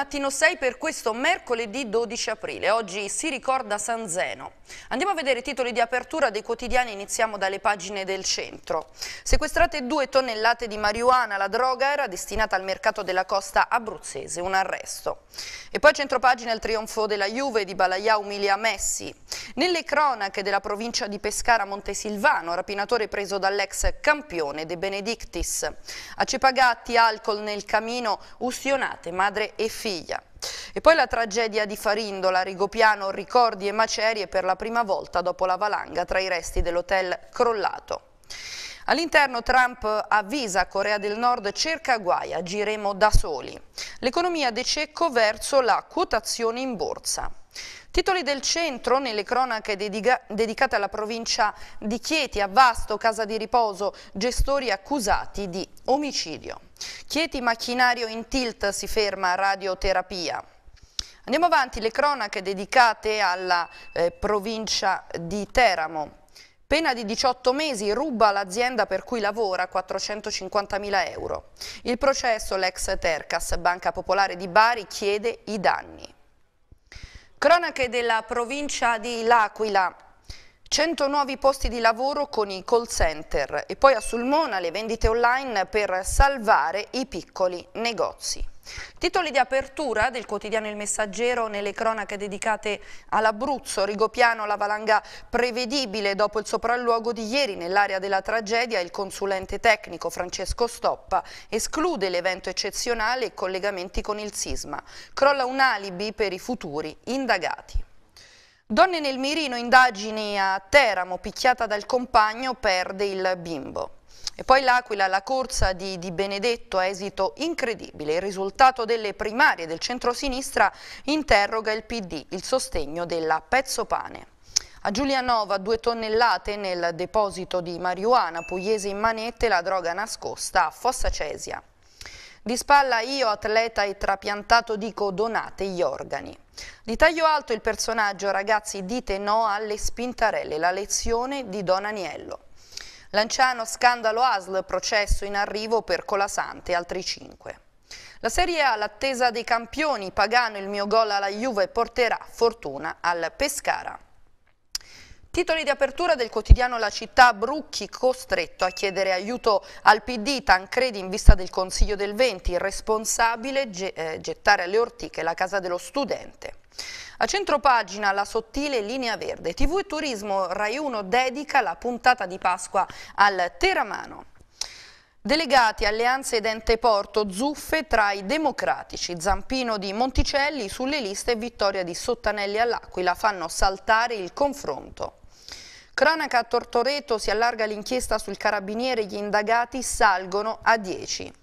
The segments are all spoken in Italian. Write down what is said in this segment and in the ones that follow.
mattino 6 per questo mercoledì 12 aprile. Oggi si ricorda San Zeno. Andiamo a vedere i titoli di apertura dei quotidiani, iniziamo dalle pagine del centro. Sequestrate due tonnellate di marijuana, la droga era destinata al mercato della costa abruzzese, un arresto. E poi centropagina il trionfo della Juve di Balaia umilia Messi. Nelle cronache della provincia di Pescara Montesilvano, rapinatore preso dall'ex campione De Benedictis. A Cepagatti, alcol nel camino, ustionate madre e figlia figlia. E poi la tragedia di Farindola, Rigopiano, ricordi e macerie per la prima volta dopo la valanga tra i resti dell'hotel crollato. All'interno Trump avvisa Corea del Nord cerca guai, agiremo da soli. L'economia de Cecco verso la quotazione in borsa. Titoli del centro nelle cronache dedica dedicate alla provincia di Chieti, a Vasto, Casa di Riposo, gestori accusati di omicidio. Chieti macchinario in tilt si ferma radioterapia. Andiamo avanti, le cronache dedicate alla eh, provincia di Teramo. Pena di 18 mesi, ruba l'azienda per cui lavora 450.000 euro. Il processo, l'ex Tercas, Banca Popolare di Bari, chiede i danni. Cronache della provincia di L'Aquila. 100 nuovi posti di lavoro con i call center e poi a Sulmona le vendite online per salvare i piccoli negozi. Titoli di apertura del quotidiano Il Messaggero nelle cronache dedicate all'Abruzzo. Rigopiano la valanga prevedibile dopo il sopralluogo di ieri nell'area della tragedia. Il consulente tecnico Francesco Stoppa esclude l'evento eccezionale e collegamenti con il sisma. Crolla un alibi per i futuri indagati. Donne nel mirino, indagini a Teramo, picchiata dal compagno, perde il bimbo. E poi l'Aquila, la corsa di, di, Benedetto, esito incredibile. Il risultato delle primarie del centro-sinistra interroga il PD, il sostegno della Pezzo Pane. A Giulianova due tonnellate nel deposito di marijuana, pugliese in manette la droga nascosta a Fossa Cesia. Di spalla io, atleta e trapiantato, dico donate gli organi. Di taglio alto il personaggio, ragazzi dite no alle spintarelle, la lezione di Don Aniello. Lanciano scandalo ASL, processo in arrivo per Colasante, altri 5. La Serie A, l'attesa dei campioni, Pagano il mio gol alla Juve porterà fortuna al Pescara. Titoli di apertura del quotidiano La Città, Brucchi costretto a chiedere aiuto al PD, Tancredi in vista del Consiglio del 20, responsabile irresponsabile eh, gettare alle ortiche la casa dello studente. A centropagina la sottile linea verde. TV e Turismo Rai 1 dedica la puntata di Pasqua al Teramano. Delegati Alleanze ed Ente Porto, zuffe tra i democratici, Zampino di Monticelli sulle liste e vittoria di Sottanelli all'Aquila fanno saltare il confronto. Cronaca a Tortoreto si allarga l'inchiesta sul carabiniere, gli indagati salgono a 10.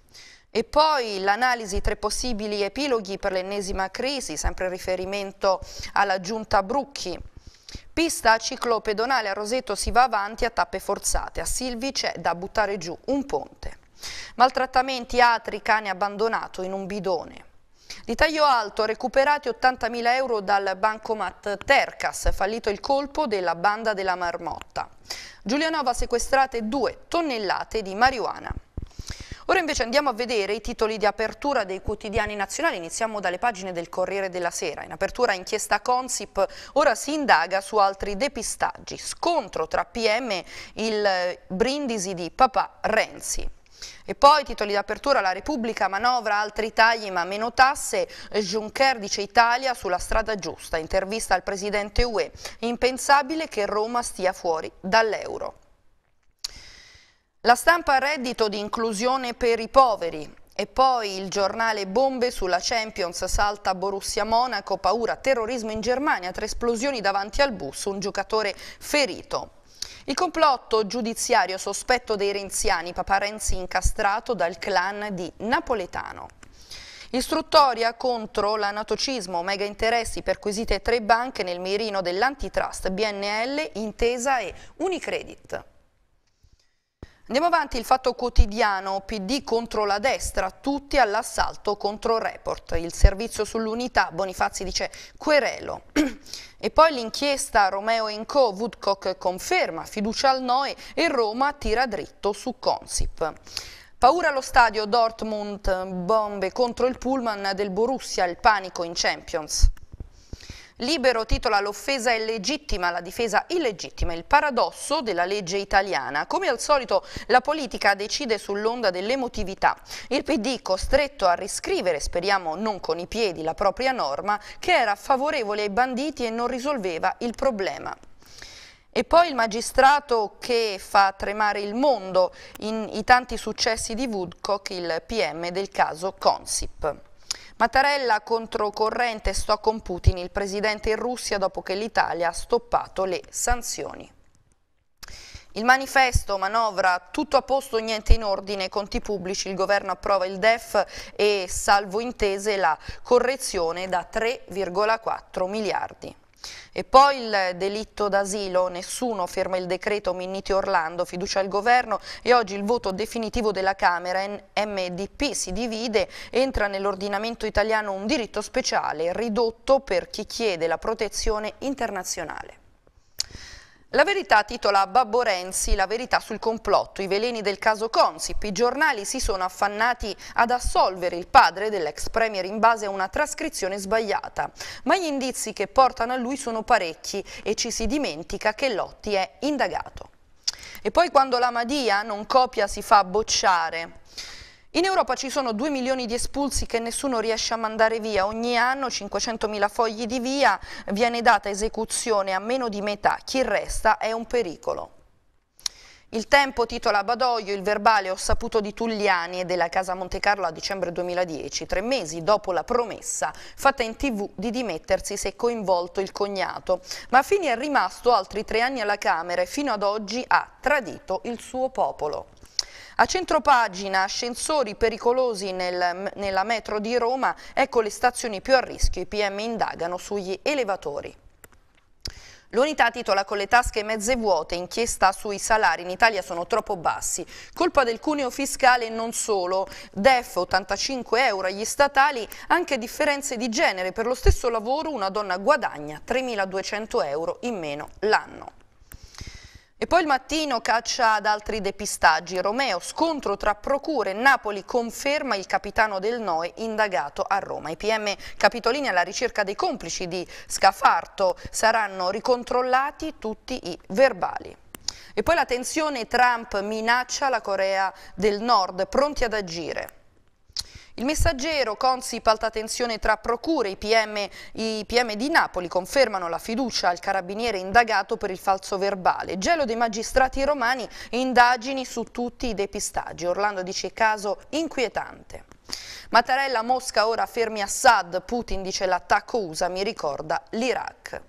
E poi l'analisi tre possibili epiloghi per l'ennesima crisi, sempre in riferimento alla giunta Brucchi. Pista ciclo pedonale a Roseto si va avanti a tappe forzate, a Silvi c'è da buttare giù un ponte. Maltrattamenti atri cane abbandonato in un bidone. Di taglio alto, recuperati 80.000 euro dal bancomat Tercas, fallito il colpo della banda della marmotta. Giulianova sequestrate due tonnellate di marijuana. Ora invece andiamo a vedere i titoli di apertura dei quotidiani nazionali, iniziamo dalle pagine del Corriere della Sera. In apertura inchiesta Consip, ora si indaga su altri depistaggi. Scontro tra PM e il eh, brindisi di papà Renzi. E poi titoli d'apertura La Repubblica manovra altri tagli ma meno tasse, Juncker dice Italia sulla strada giusta, intervista al presidente UE, impensabile che Roma stia fuori dall'euro. La stampa a reddito di inclusione per i poveri. E poi il giornale Bombe sulla Champions, salta Borussia Monaco, paura, terrorismo in Germania, tre esplosioni davanti al bus, un giocatore ferito. Il complotto giudiziario sospetto dei renziani, papà Renzi incastrato dal clan di Napoletano. Istruttoria contro l'anatocismo, mega interessi, perquisite tre banche nel mirino dell'antitrust, BNL, Intesa e Unicredit. Andiamo avanti, il fatto quotidiano, PD contro la destra, tutti all'assalto contro report, il servizio sull'unità, Bonifazzi dice querelo. E poi l'inchiesta Romeo Co, Woodcock conferma, fiducia al Noe e Roma tira dritto su Consip. Paura allo stadio Dortmund, bombe contro il pullman del Borussia, il panico in Champions. Libero titola l'offesa è legittima, la difesa illegittima, il paradosso della legge italiana. Come al solito la politica decide sull'onda dell'emotività. Il PD costretto a riscrivere, speriamo non con i piedi, la propria norma che era favorevole ai banditi e non risolveva il problema. E poi il magistrato che fa tremare il mondo in i tanti successi di Woodcock, il PM del caso Consip. Mattarella controcorrente sto con Putin, il presidente in Russia dopo che l'Italia ha stoppato le sanzioni. Il manifesto manovra tutto a posto, niente in ordine, conti pubblici, il governo approva il DEF e salvo intese la correzione da 3,4 miliardi. E poi il delitto d'asilo, nessuno ferma il decreto Minniti Orlando, fiducia al governo e oggi il voto definitivo della Camera, MDP si divide, entra nell'ordinamento italiano un diritto speciale ridotto per chi chiede la protezione internazionale. La verità titola Babbo Renzi, la verità sul complotto, i veleni del caso Consip. I giornali si sono affannati ad assolvere il padre dell'ex premier in base a una trascrizione sbagliata. Ma gli indizi che portano a lui sono parecchi e ci si dimentica che Lotti è indagato. E poi quando la Madia non copia si fa bocciare. In Europa ci sono 2 milioni di espulsi che nessuno riesce a mandare via. Ogni anno 500.000 fogli di via viene data esecuzione a meno di metà. Chi resta è un pericolo. Il tempo titola Badoglio, il verbale ho saputo di Tulliani e della Casa Monte Carlo a dicembre 2010, tre mesi dopo la promessa fatta in tv di dimettersi se coinvolto il cognato. Ma Fini è rimasto altri tre anni alla Camera e fino ad oggi ha tradito il suo popolo. A centropagina ascensori pericolosi nel, nella metro di Roma, ecco le stazioni più a rischio, i PM indagano sugli elevatori. L'unità titola con le tasche mezze vuote, inchiesta sui salari in Italia sono troppo bassi. Colpa del cuneo fiscale non solo. Def 85 euro agli statali, anche differenze di genere. Per lo stesso lavoro una donna guadagna 3.200 euro in meno l'anno. E poi il mattino caccia ad altri depistaggi. Romeo, scontro tra procure, Napoli conferma il capitano del Noe indagato a Roma. I PM capitolini alla ricerca dei complici di Scafarto saranno ricontrollati tutti i verbali. E poi la tensione Trump minaccia la Corea del Nord, pronti ad agire. Il messaggero, Consip, alta tensione tra procure, i PM, i PM di Napoli confermano la fiducia al carabiniere indagato per il falso verbale, gelo dei magistrati romani e indagini su tutti i depistaggi. Orlando dice caso inquietante. Mattarella Mosca ora fermi Assad, Putin dice l'attacco USA mi ricorda l'Iraq.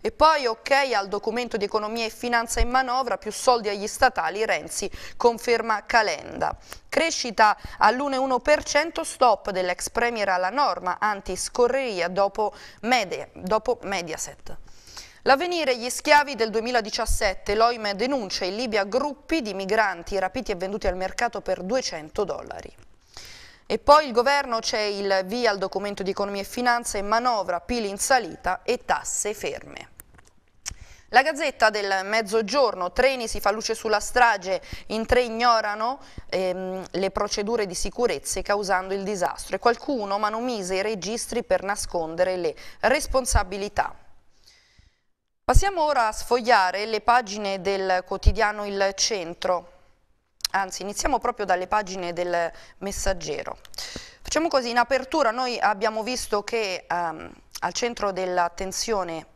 E poi ok al documento di economia e finanza in manovra, più soldi agli statali, Renzi conferma Calenda. Crescita all'1,1%, stop dell'ex premier alla norma, anti-scorreria dopo, media, dopo Mediaset. L'avvenire gli schiavi del 2017, l'OIME denuncia in Libia gruppi di migranti rapiti e venduti al mercato per 200 dollari. E poi il governo c'è il via al documento di economia e finanza e manovra, pili in salita e tasse ferme. La Gazzetta del mezzogiorno, treni si fa luce sulla strage, in tre ignorano ehm, le procedure di sicurezza causando il disastro e qualcuno manomise i registri per nascondere le responsabilità. Passiamo ora a sfogliare le pagine del quotidiano Il Centro. Anzi, iniziamo proprio dalle pagine del messaggero. Facciamo così, in apertura noi abbiamo visto che ehm, al centro dell'attenzione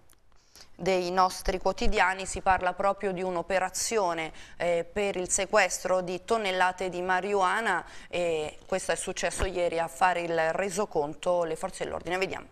dei nostri quotidiani si parla proprio di un'operazione eh, per il sequestro di tonnellate di marijuana e questo è successo ieri a fare il resoconto le forze dell'ordine. Vediamo.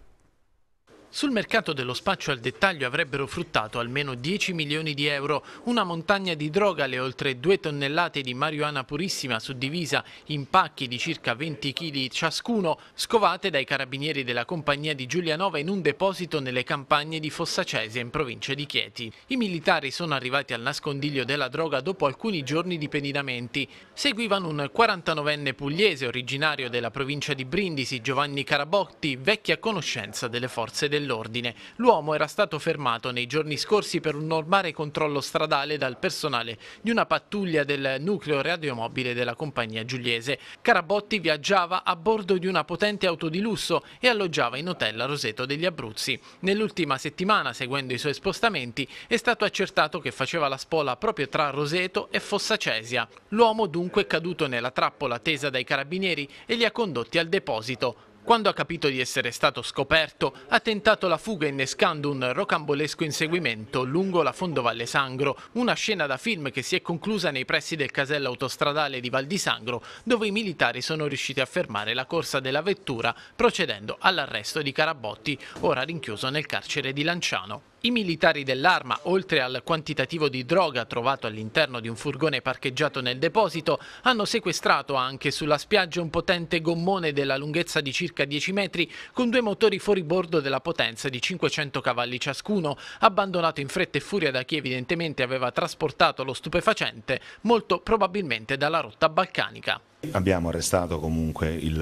Sul mercato dello spaccio al dettaglio avrebbero fruttato almeno 10 milioni di euro, una montagna di droga, le oltre 2 tonnellate di marijuana purissima suddivisa in pacchi di circa 20 kg ciascuno, scovate dai carabinieri della compagnia di Giulianova in un deposito nelle campagne di Fossacesia in provincia di Chieti. I militari sono arrivati al nascondiglio della droga dopo alcuni giorni di pedinamenti. Seguivano un 49enne pugliese originario della provincia di Brindisi, Giovanni Carabotti, vecchia conoscenza delle forze dell'ordine dell'ordine. L'uomo era stato fermato nei giorni scorsi per un normale controllo stradale dal personale di una pattuglia del nucleo radiomobile della compagnia giuliese. Carabotti viaggiava a bordo di una potente auto di lusso e alloggiava in hotel a Roseto degli Abruzzi. Nell'ultima settimana, seguendo i suoi spostamenti, è stato accertato che faceva la spola proprio tra Roseto e Fossacesia. L'uomo dunque è caduto nella trappola tesa dai carabinieri e li ha condotti al deposito. Quando ha capito di essere stato scoperto, ha tentato la fuga innescando un rocambolesco inseguimento lungo la fondovalle Sangro, una scena da film che si è conclusa nei pressi del casello autostradale di Val di Sangro, dove i militari sono riusciti a fermare la corsa della vettura procedendo all'arresto di Carabotti, ora rinchiuso nel carcere di Lanciano. I militari dell'arma, oltre al quantitativo di droga trovato all'interno di un furgone parcheggiato nel deposito, hanno sequestrato anche sulla spiaggia un potente gommone della lunghezza di circa 10 metri con due motori fuori bordo della potenza di 500 cavalli ciascuno, abbandonato in fretta e furia da chi evidentemente aveva trasportato lo stupefacente, molto probabilmente dalla rotta balcanica. Abbiamo arrestato comunque il,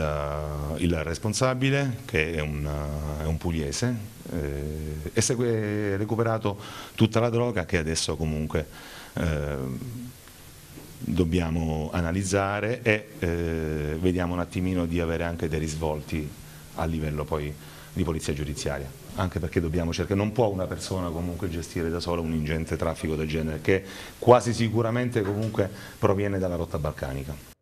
il responsabile, che è un, è un pugliese, eh, e è eh, recuperato tutta la droga che adesso comunque eh, dobbiamo analizzare e eh, vediamo un attimino di avere anche dei risvolti a livello poi di polizia giudiziaria, anche perché dobbiamo cercare, non può una persona comunque gestire da sola un ingente traffico del genere che quasi sicuramente comunque proviene dalla rotta balcanica.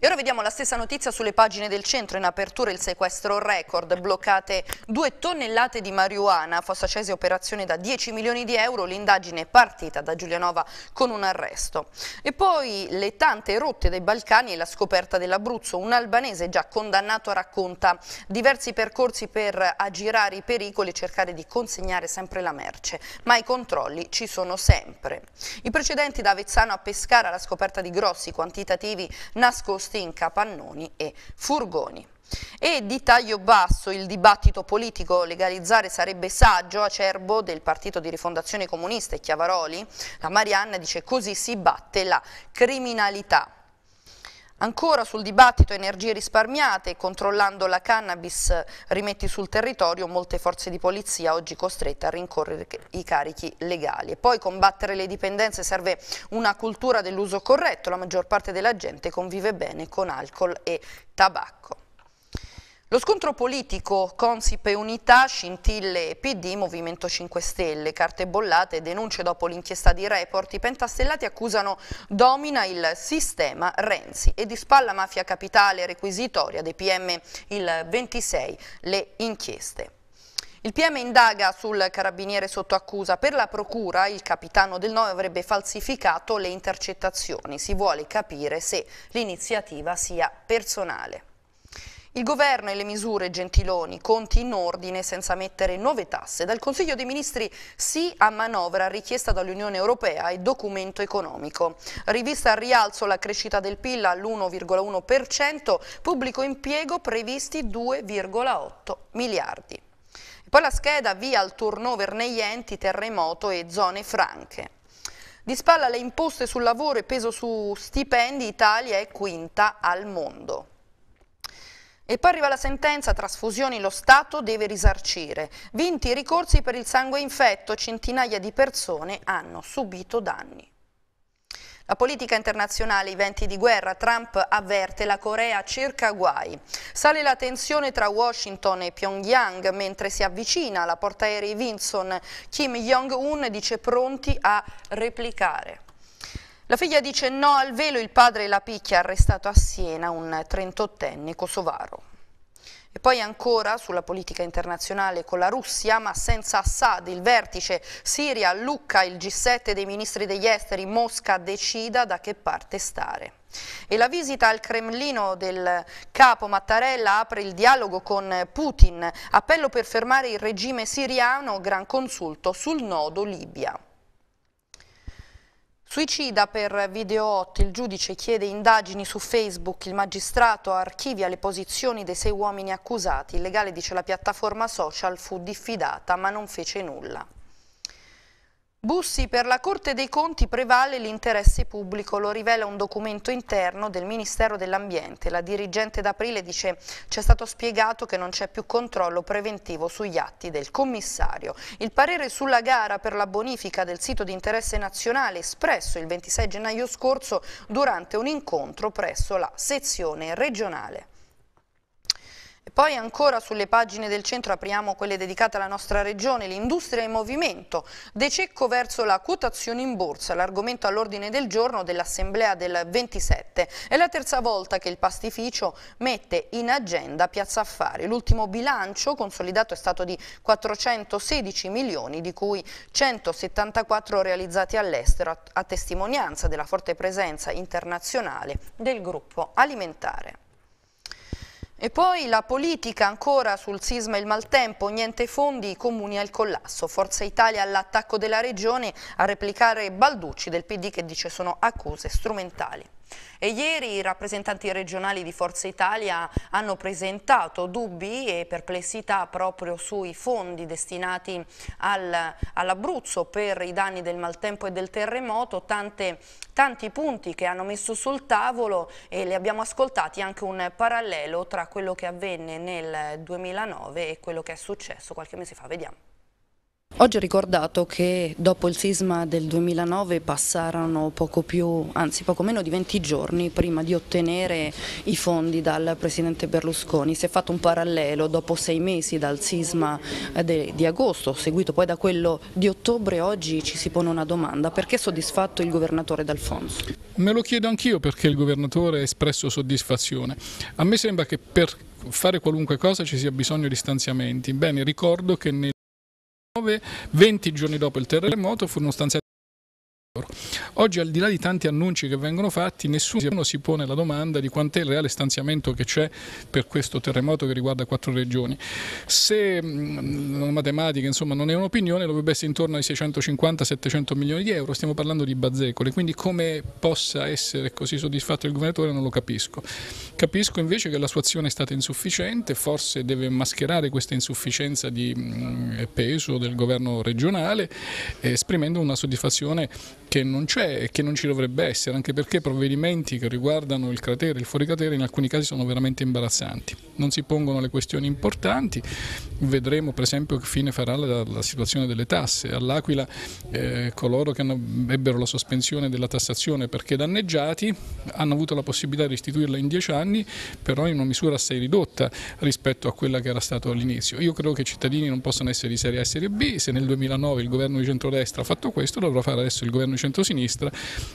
E ora vediamo la stessa notizia sulle pagine del centro, in apertura il sequestro record, bloccate due tonnellate di marijuana, Fossa Cesi operazione da 10 milioni di euro, l'indagine è partita da Giulianova con un arresto. E poi le tante rotte dei Balcani e la scoperta dell'Abruzzo, un albanese già condannato racconta diversi percorsi per aggirare i pericoli e cercare di consegnare sempre la merce, ma i controlli ci sono sempre. I precedenti da Avezzano a Pescara, la scoperta di grossi quantitativi nascosti in Capannoni e Furgoni. E di taglio basso il dibattito politico legalizzare sarebbe saggio, acerbo del partito di rifondazione comunista e Chiavaroli, la Marianna dice così si batte la criminalità. Ancora sul dibattito energie risparmiate, controllando la cannabis rimetti sul territorio molte forze di polizia oggi costrette a rincorrere i carichi legali. E poi combattere le dipendenze serve una cultura dell'uso corretto, la maggior parte della gente convive bene con alcol e tabacco. Lo scontro politico Consip e Unità, Scintille e PD, Movimento 5 Stelle, carte bollate, denunce dopo l'inchiesta di report, i pentastellati accusano domina il sistema Renzi e di spalla mafia capitale requisitoria dei PM il 26 le inchieste. Il PM indaga sul carabiniere sotto accusa. Per la procura il capitano del 9 avrebbe falsificato le intercettazioni. Si vuole capire se l'iniziativa sia personale. Il governo e le misure Gentiloni, conti in ordine senza mettere nuove tasse. Dal Consiglio dei Ministri sì a manovra richiesta dall'Unione Europea e documento economico. Rivista al rialzo la crescita del PIL all'1,1%, pubblico impiego previsti 2,8 miliardi. Poi la scheda via al turnover negli enti, terremoto e zone franche. Di spalla le imposte sul lavoro e peso su stipendi, Italia è quinta al mondo. E poi arriva la sentenza, trasfusioni lo Stato deve risarcire. Vinti i ricorsi per il sangue infetto, centinaia di persone hanno subito danni. La politica internazionale, i venti di guerra, Trump avverte la Corea circa guai. Sale la tensione tra Washington e Pyongyang mentre si avvicina la portaerei Vinson. Kim Jong-un dice pronti a replicare. La figlia dice no al velo, il padre la picchia, arrestato a Siena un 38enne kosovaro. E poi ancora sulla politica internazionale con la Russia, ma senza Assad, il vertice Siria, Lucca, il G7 dei ministri degli esteri, Mosca decida da che parte stare. E la visita al Cremlino del capo Mattarella apre il dialogo con Putin, appello per fermare il regime siriano, gran consulto sul nodo Libia. Suicida per video Videotti, il giudice chiede indagini su Facebook, il magistrato archivia le posizioni dei sei uomini accusati, il legale dice la piattaforma social fu diffidata ma non fece nulla. Bussi, per la Corte dei Conti prevale l'interesse pubblico, lo rivela un documento interno del Ministero dell'Ambiente. La dirigente d'aprile dice c'è stato spiegato che non c'è più controllo preventivo sugli atti del commissario. Il parere sulla gara per la bonifica del sito di interesse nazionale espresso il 26 gennaio scorso durante un incontro presso la sezione regionale. Poi ancora sulle pagine del centro apriamo quelle dedicate alla nostra regione, l'industria in movimento. De Cecco verso la quotazione in borsa, l'argomento all'ordine del giorno dell'assemblea del 27. È la terza volta che il pastificio mette in agenda Piazza Affari. L'ultimo bilancio consolidato è stato di 416 milioni, di cui 174 realizzati all'estero, a testimonianza della forte presenza internazionale del gruppo alimentare. E poi la politica ancora sul sisma e il maltempo, niente fondi, i comuni al collasso. Forza Italia all'attacco della regione a replicare Balducci del PD che dice sono accuse strumentali. E ieri i rappresentanti regionali di Forza Italia hanno presentato dubbi e perplessità proprio sui fondi destinati al, all'Abruzzo per i danni del maltempo e del terremoto, Tante, tanti punti che hanno messo sul tavolo e li abbiamo ascoltati anche un parallelo tra quello che avvenne nel 2009 e quello che è successo qualche mese fa. Vediamo. Oggi ho ricordato che dopo il sisma del 2009 passarono poco più, anzi poco meno di 20 giorni prima di ottenere i fondi dal Presidente Berlusconi. Si è fatto un parallelo dopo sei mesi dal sisma eh, di agosto, seguito poi da quello di ottobre, oggi ci si pone una domanda. Perché è soddisfatto il Governatore D'Alfonso? Me lo chiedo anch'io perché il Governatore ha espresso soddisfazione. A me sembra che per fare qualunque cosa ci sia bisogno di stanziamenti. Bene, ricordo che nel 20 giorni dopo il terremoto furono stanziati euro. Oggi al di là di tanti annunci che vengono fatti, nessuno si pone la domanda di quant'è il reale stanziamento che c'è per questo terremoto che riguarda quattro regioni. Se la mm, matematica insomma, non è un'opinione, dovrebbe essere intorno ai 650-700 milioni di euro, stiamo parlando di bazzecole, quindi come possa essere così soddisfatto il governatore non lo capisco. Capisco invece che la sua azione è stata insufficiente, forse deve mascherare questa insufficienza di mm, peso del governo regionale esprimendo una soddisfazione che non c'è e che non ci dovrebbe essere, anche perché provvedimenti che riguardano il cratere il fuoricratere in alcuni casi sono veramente imbarazzanti. Non si pongono le questioni importanti, vedremo per esempio che fine farà la, la situazione delle tasse. All'Aquila eh, coloro che hanno, ebbero la sospensione della tassazione perché danneggiati hanno avuto la possibilità di restituirla in dieci anni, però in una misura assai ridotta rispetto a quella che era stata all'inizio. Io credo che i cittadini non possano essere di serie A e serie B, se nel 2009 il governo di centrodestra ha fatto questo, dovrà fare adesso il governo di centrosinistra,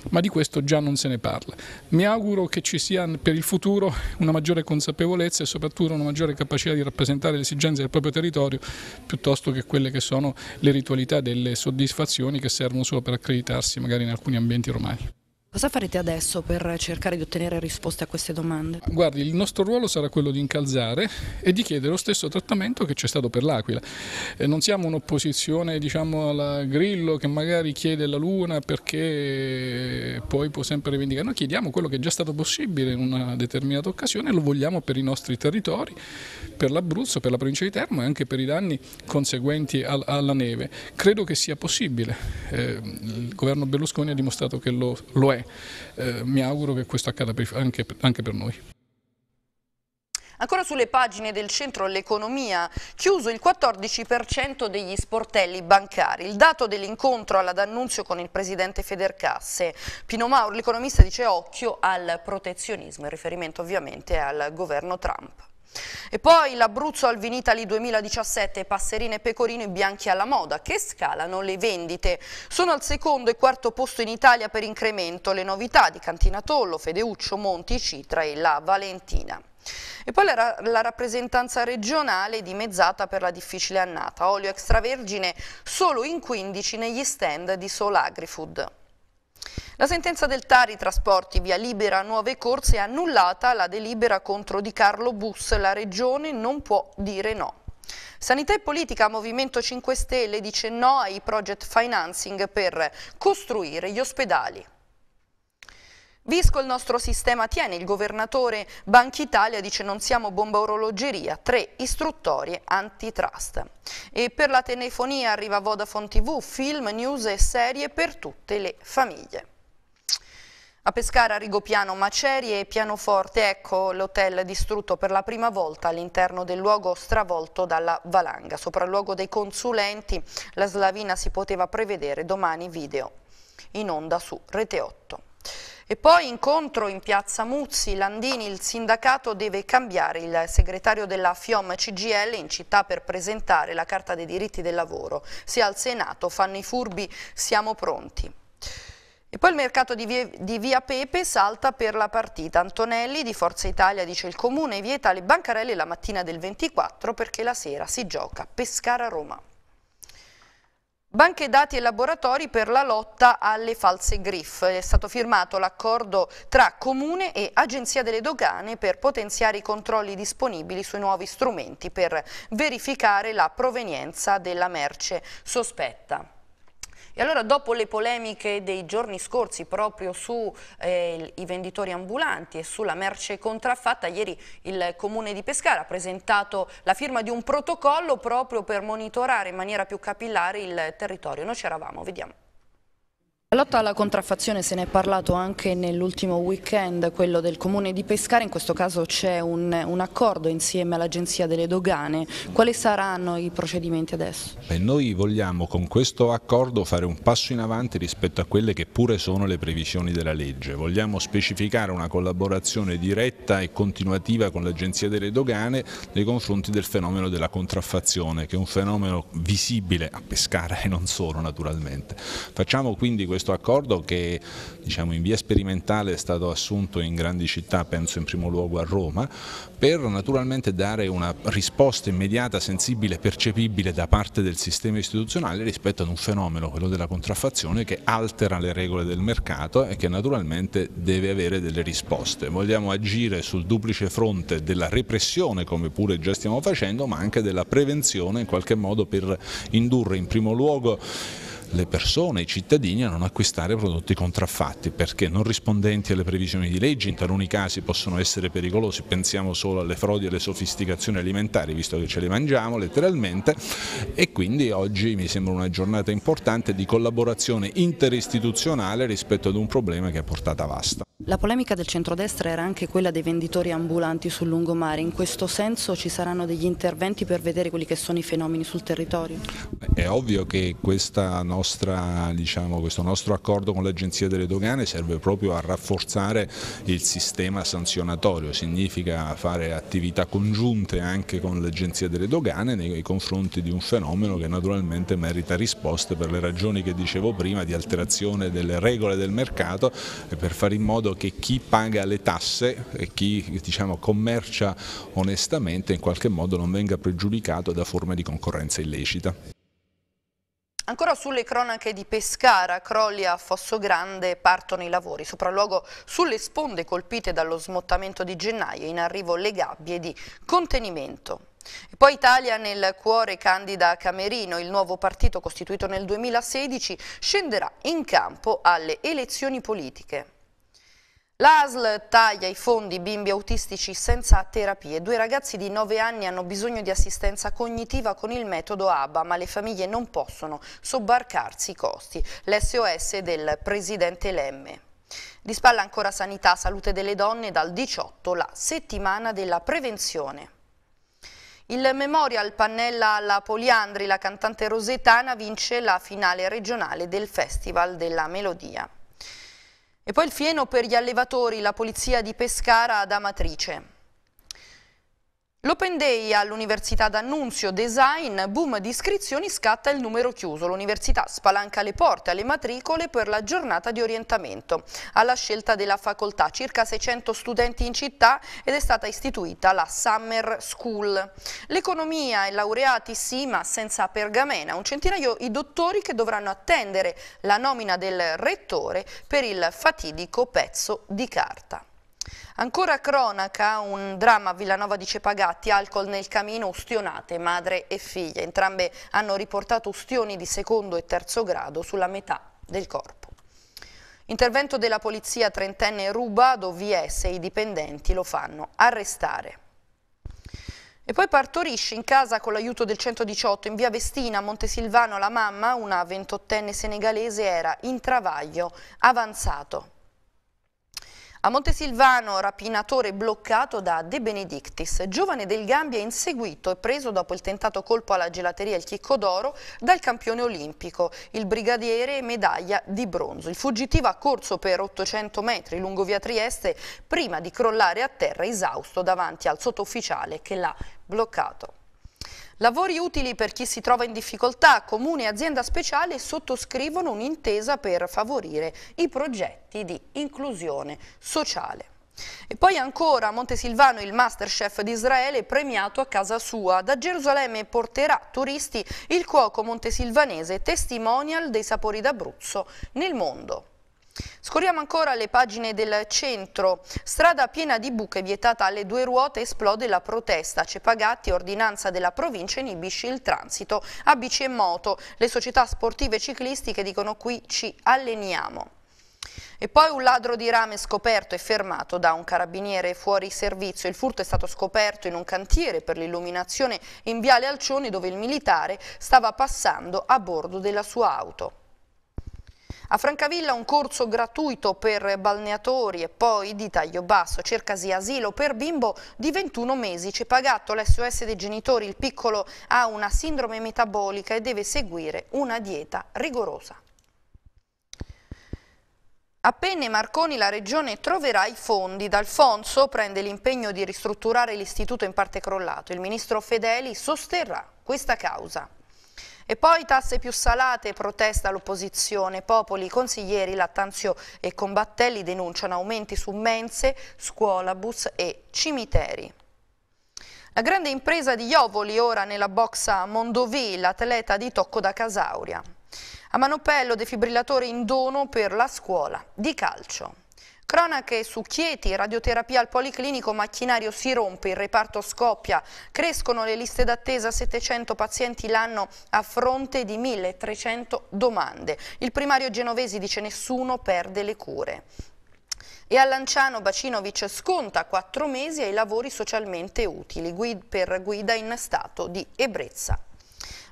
ma di questo già non se ne parla. Mi auguro che ci sia per il futuro una maggiore consapevolezza e soprattutto una maggiore capacità di rappresentare le esigenze del proprio territorio piuttosto che quelle che sono le ritualità delle soddisfazioni che servono solo per accreditarsi magari in alcuni ambienti romani. Cosa farete adesso per cercare di ottenere risposte a queste domande? Guardi, il nostro ruolo sarà quello di incalzare e di chiedere lo stesso trattamento che c'è stato per l'Aquila. Eh, non siamo un'opposizione diciamo, alla Grillo che magari chiede la Luna perché poi può sempre rivendicare. Noi chiediamo quello che è già stato possibile in una determinata occasione e lo vogliamo per i nostri territori, per l'Abruzzo, per la provincia di Termo e anche per i danni conseguenti alla neve. Credo che sia possibile. Eh, il governo Berlusconi ha dimostrato che lo è. Eh, mi auguro che questo accada anche, anche per noi. Ancora sulle pagine del centro l'economia, chiuso il 14% degli sportelli bancari. Il dato dell'incontro alla D'Annunzio con il presidente Federcasse. Pino Mauro, l'economista, dice occhio al protezionismo, in riferimento ovviamente al governo Trump. E poi l'Abruzzo Alvinitali 2017, Passerine e Pecorino i bianchi alla moda, che scalano le vendite. Sono al secondo e quarto posto in Italia per incremento le novità di Cantinatollo, Fedeuccio, Monti, Citra e la Valentina. E poi la, la, rappresentanza regionale dimezzata per la difficile annata, olio extravergine solo in 15 negli stand di Solagrifood. La sentenza del Tari Trasporti via libera nuove corse è annullata la delibera contro Di Carlo Bus. La Regione non può dire no. Sanità e politica, Movimento 5 Stelle dice no ai project financing per costruire gli ospedali. Visco il nostro sistema tiene, il governatore Banca Italia dice non siamo bomba orologeria, tre istruttorie antitrust. E per la telefonia arriva Vodafone TV, film, news e serie per tutte le famiglie. A Pescara, Rigopiano, Macerie e Pianoforte, ecco l'hotel distrutto per la prima volta all'interno del luogo stravolto dalla valanga. Sopra dei consulenti la slavina si poteva prevedere domani video in onda su Rete 8. E poi incontro in piazza Muzzi, Landini, il sindacato deve cambiare il segretario della FIOM CGL in città per presentare la Carta dei diritti del lavoro. Sia al Senato fanno i furbi, siamo pronti. E poi il mercato di via, di via, Pepe salta per la partita. Antonelli di Forza Italia dice il comune vieta le bancarelle la mattina del 24 perché la sera si gioca Pescara-Roma. Banche dati e laboratori per la lotta alle false griff. È stato firmato l'accordo tra Comune e Agenzia delle Dogane per potenziare i controlli disponibili sui nuovi strumenti per verificare la provenienza della merce sospetta. E allora dopo le polemiche dei giorni scorsi proprio sui eh, venditori ambulanti e sulla merce contraffatta, ieri il Comune di Pescara ha presentato la firma di un protocollo proprio per monitorare in maniera più capillare il territorio. Noi c'eravamo, vediamo. La lotta alla contraffazione se ne è parlato anche nell'ultimo weekend, quello del Comune di Pescara, in questo caso c'è un, un, accordo insieme all'Agenzia delle Dogane, quali saranno i procedimenti adesso? Beh, noi vogliamo con questo accordo fare un passo in avanti rispetto a quelle che pure sono le previsioni della legge, vogliamo specificare una collaborazione diretta e continuativa con l'Agenzia delle Dogane nei confronti del fenomeno della contraffazione, che è un fenomeno visibile a Pescara e non solo naturalmente. Facciamo quindi questo questo accordo che diciamo, in via sperimentale è stato assunto in grandi città, penso in primo luogo a Roma, per naturalmente dare una risposta immediata, sensibile, percepibile da parte del sistema istituzionale rispetto ad un fenomeno, quello della contraffazione, che altera le regole del mercato e che naturalmente deve avere delle risposte. Vogliamo agire sul duplice fronte della repressione, come pure già stiamo facendo, ma anche della prevenzione in qualche modo per indurre in primo luogo le persone, i cittadini a non acquistare prodotti contraffatti perché non rispondenti alle previsioni di legge, in taluni casi possono essere pericolosi, pensiamo solo alle frodi e alle sofisticazioni alimentari visto che ce le mangiamo letteralmente e quindi oggi mi sembra una giornata importante di collaborazione interistituzionale rispetto ad un problema che è portata vasta. La polemica del centrodestra era anche quella dei venditori ambulanti sul lungomare, in questo senso ci saranno degli interventi per vedere quelli che sono i fenomeni sul territorio? È ovvio che questa nostra nostra, diciamo, questo nostro accordo con l'Agenzia delle Dogane serve proprio a rafforzare il sistema sanzionatorio, significa fare attività congiunte anche con l'Agenzia delle Dogane nei confronti di un fenomeno che naturalmente merita risposte per le ragioni che dicevo prima di alterazione delle regole del mercato e per fare in modo che chi paga le tasse e chi diciamo, commercia onestamente in qualche modo non venga pregiudicato da forme di concorrenza illecita. Ancora sulle cronache di Pescara, crolli a Grande partono i lavori. Sopralluogo sulle sponde colpite dallo smottamento di gennaio, in arrivo le gabbie di contenimento. E poi Italia nel cuore candida Camerino, il nuovo partito costituito nel 2016, scenderà in campo alle elezioni politiche. L'ASL taglia i fondi bimbi autistici senza terapie. Due ragazzi di 9 anni hanno bisogno di assistenza cognitiva con il metodo ABBA, ma le famiglie non possono sobbarcarsi i costi. L'SOS del presidente Lemme. Di spalla ancora sanità, salute delle donne, dal 18 la settimana della prevenzione. Il Memorial Pannella alla Poliandri, la cantante rosetana, vince la finale regionale del Festival della Melodia. E poi il fieno per gli allevatori, la polizia di Pescara ad Amatrice. L'Open Day all'Università d'Annunzio Design, boom di iscrizioni, scatta il numero chiuso. L'Università spalanca le porte alle matricole per la giornata di orientamento. Alla scelta della facoltà, circa 600 studenti in città ed è stata istituita la Summer School. L'economia e laureati sì, ma senza pergamena. Un centinaio i dottori che dovranno attendere la nomina del rettore per il fatidico pezzo di carta. Ancora cronaca, un dramma a Villanova di Cepagatti, alcol nel camino, ustionate madre e figlia. Entrambe hanno riportato ustioni di secondo e terzo grado sulla metà del corpo. Intervento della polizia trentenne ruba, VS i dipendenti lo fanno arrestare. E poi partorisce in casa con l'aiuto del 118 in via Vestina a Montesilvano la mamma, una ventottenne senegalese, era in travaglio avanzato. A Montesilvano, rapinatore bloccato da De Benedictis, giovane del Gambia inseguito e preso dopo il tentato colpo alla gelateria Il Chicco d'Oro dal campione olimpico, il brigadiere medaglia di bronzo. Il fuggitivo ha corso per 800 metri lungo via Trieste prima di crollare a terra esausto davanti al sottufficiale che l'ha bloccato. Lavori utili per chi si trova in difficoltà, Comune e azienda speciale sottoscrivono un'intesa per favorire i progetti di inclusione sociale. E poi ancora Montesilvano il Masterchef di Israele premiato a casa sua. Da Gerusalemme porterà turisti il cuoco montesilvanese testimonial dei sapori d'Abruzzo nel mondo. Scorriamo ancora le pagine del centro. Strada piena di buche vietata alle due ruote esplode la protesta. Cepagatti, ordinanza della provincia, inibisce il transito a bici e moto. Le società sportive ciclistiche dicono qui ci alleniamo. E poi un ladro di rame scoperto e fermato da un carabiniere fuori servizio. Il furto è stato scoperto in un cantiere per l'illuminazione in Viale Alcioni dove il militare stava passando a bordo della sua auto. A Francavilla un corso gratuito per balneatori e poi di taglio basso, cercasi asilo per bimbo di 21 mesi, C'è pagato l'SOS dei genitori, il piccolo ha una sindrome metabolica e deve seguire una dieta rigorosa. Appena Marconi la regione troverà i fondi. D'Alfonso prende l'impegno di ristrutturare l'istituto in parte crollato. Il ministro Fedeli sosterrà questa causa. E poi tasse più salate, protesta l'opposizione, popoli, consiglieri, Lattanzio e Combattelli denunciano aumenti su mense, scuola, bus e cimiteri. La grande impresa di Iovoli ora nella boxa Mondovì, l'atleta di Tocco da Casauria. A Manopello defibrillatore in dono per la scuola di calcio. Cronache su Chieti, radioterapia al Policlinico, macchinario si rompe, il reparto scoppia. Crescono le liste d'attesa, 700 pazienti l'anno a fronte di 1300 domande. Il primario genovesi dice nessuno perde le cure. E a Lanciano Bacinovic sconta 4 mesi ai lavori socialmente utili per guida in stato di ebbrezza.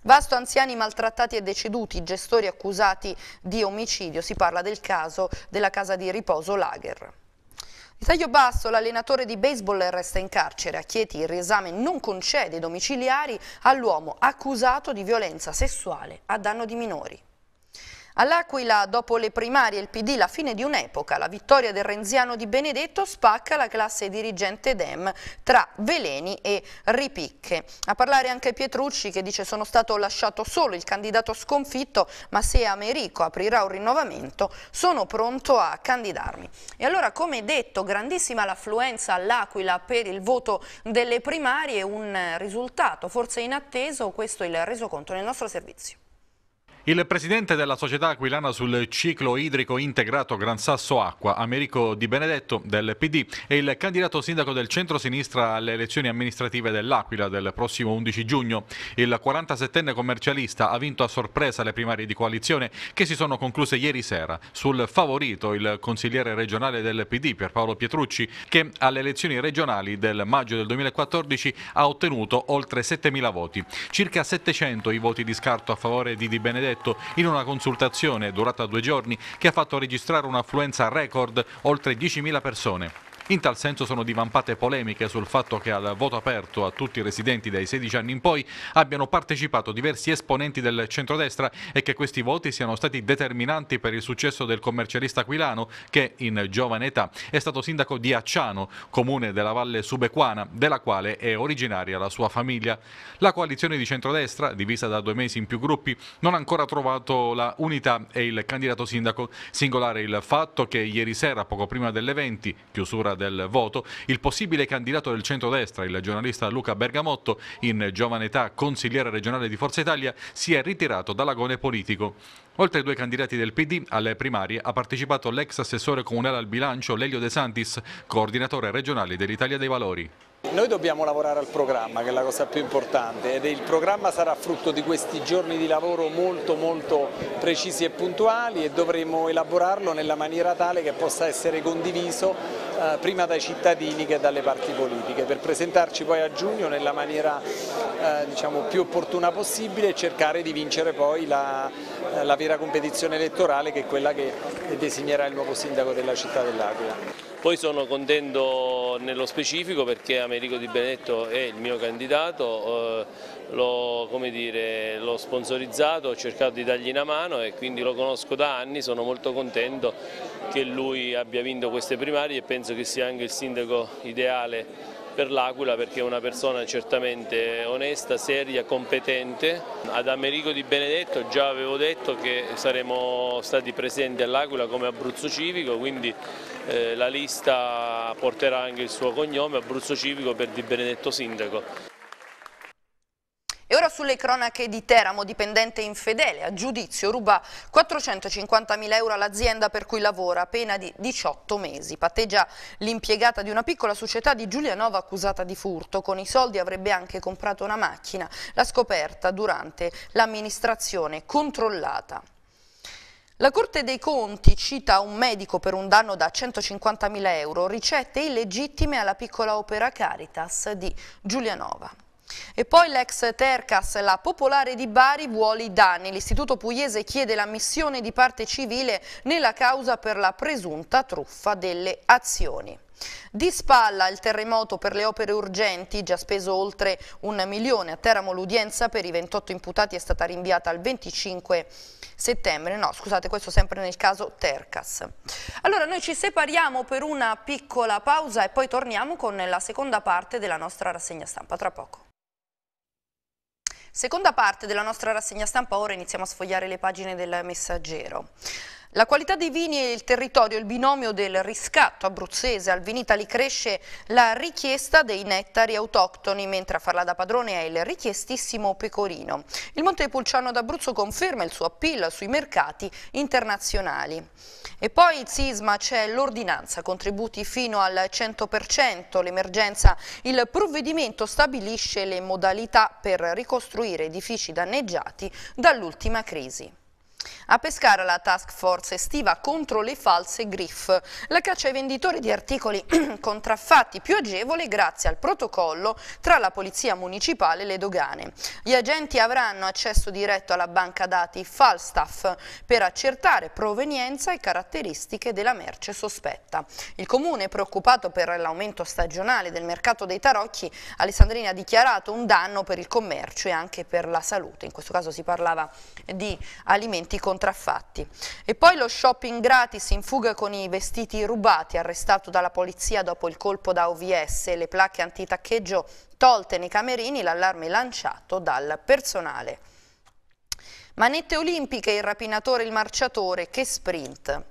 Vasto anziani maltrattati e deceduti, gestori accusati di omicidio, si parla del caso della casa di riposo Lager. Di taglio basso, l'allenatore di baseball resta in carcere. A Chieti il riesame non concede domiciliari all'uomo accusato di violenza sessuale a danno di minori. All'Aquila, dopo le primarie, il PD, la fine di un'epoca, la vittoria del renziano di Benedetto spacca la classe dirigente Dem tra veleni e ripicche. A parlare anche Pietrucci che dice sono stato lasciato solo il candidato sconfitto, ma se Americo aprirà un rinnovamento sono pronto a candidarmi. E allora, come detto, grandissima l'affluenza all'Aquila per il voto delle primarie, un risultato forse inatteso, questo è il resoconto nel nostro servizio. Il presidente della società aquilana sul ciclo idrico integrato Gran Sasso Acqua, Americo Di Benedetto del PD, e il candidato sindaco del centro-sinistra alle elezioni amministrative dell'Aquila del prossimo 11 giugno. Il 47enne commercialista ha vinto a sorpresa le primarie di coalizione che si sono concluse ieri sera. Sul favorito il consigliere regionale del PD Pierpaolo Pietrucci che alle elezioni regionali del maggio del 2014 ha ottenuto oltre 7.000 voti. Circa 700 i voti di scarto a favore di Di Benedetto detto in una consultazione durata due giorni che ha fatto registrare un'affluenza record oltre 10.000 persone. In tal senso sono divampate polemiche sul fatto che al voto aperto a tutti i residenti dai 16 anni in poi abbiano partecipato diversi esponenti del centrodestra e che questi voti siano stati determinanti per il successo del commercialista Aquilano che in giovane età è stato sindaco di Acciano, comune della valle subequana, della quale è originaria la sua famiglia. La coalizione di centrodestra, divisa da due mesi in più gruppi, non ha ancora trovato la unità e il candidato sindaco. Singolare il fatto che ieri sera, poco prima delle 20, chiusura del voto, il possibile candidato del centrodestra, il giornalista Luca Bergamotto, in giovane età consigliere regionale di Forza Italia, si è ritirato dall'agone politico. Oltre ai due candidati del PD, alle primarie ha partecipato l'ex assessore comunale al bilancio Lelio De Santis, coordinatore regionale dell'Italia dei Valori. Noi dobbiamo lavorare al programma, che è la cosa più importante, ed il programma sarà frutto di questi giorni di lavoro molto molto precisi e puntuali e dovremo elaborarlo nella maniera tale che possa essere condiviso eh, prima dai cittadini che dalle parti politiche, per presentarci poi a giugno nella maniera eh, diciamo, più opportuna possibile e cercare di vincere poi la, la vera competizione elettorale che è quella che designerà il nuovo sindaco della città dell'Aquila. Poi sono contento nello specifico perché Americo Di Benetto è il mio candidato, eh, l'ho sponsorizzato, ho cercato di dargli una mano e quindi lo conosco da anni, sono molto contento che lui abbia vinto queste primarie e penso che sia anche il sindaco ideale per l'Aquila perché è una persona certamente onesta, seria, competente. Ad Amerigo Di Benedetto già avevo detto che saremo stati presenti all'Aquila come Abruzzo Civico, quindi eh, la lista porterà anche il suo cognome Abruzzo Civico per Di Benedetto Sindaco. E ora sulle cronache di Teramo, dipendente infedele, a giudizio ruba 450.000 euro all'azienda per cui lavora, pena di 18 mesi. Patteggia l'impiegata di una piccola società di Giulianova accusata di furto. Con i soldi avrebbe anche comprato una macchina, la scoperta durante l'amministrazione controllata. La Corte dei Conti cita un medico per un danno da 150.000 euro, ricette illegittime alla piccola opera Caritas di Giulianova. E poi l'ex Tercas, la Popolare di Bari, vuole i danni. L'Istituto Pugliese chiede l'ammissione di parte civile nella causa per la presunta truffa delle azioni. Di spalla il terremoto per le opere urgenti, già speso oltre un milione. A Teramo l'udienza per i 28 imputati è stata rinviata al 25 settembre. No, scusate, questo sempre nel caso Tercas. Allora, noi ci separiamo per una piccola pausa e poi torniamo con la seconda parte della nostra rassegna stampa. Tra poco. Seconda parte della nostra rassegna stampa, ora iniziamo a sfogliare le pagine del messaggero. La qualità dei vini e il territorio, il binomio del riscatto abruzzese al Vinitali cresce la richiesta dei nettari autoctoni, mentre a farla da padrone è il richiestissimo pecorino. Il Monte Pulciano d'Abruzzo conferma il suo appeal sui mercati internazionali. E poi il sisma c'è l'ordinanza, contributi fino al 100%, l'emergenza. Il provvedimento stabilisce le modalità per ricostruire edifici danneggiati dall'ultima crisi. A Pescara la task force estiva contro le false griff. La caccia ai venditori di articoli contraffatti più agevole grazie al protocollo tra la polizia municipale e le dogane. Gli agenti avranno accesso diretto alla banca dati Falstaff per accertare provenienza e caratteristiche della merce sospetta. Il comune preoccupato per l'aumento stagionale del mercato dei tarocchi, Alessandrini ha dichiarato un danno per il commercio e anche per la salute. In questo caso si parlava di alimenti abbigliamenti contraffatti. E poi lo shopping gratis in fuga con i vestiti rubati, arrestato dalla polizia dopo il colpo da OVS le placche antitaccheggio tolte nei camerini, l'allarme lanciato dal personale. Manette olimpiche, il rapinatore, il marciatore, che sprint.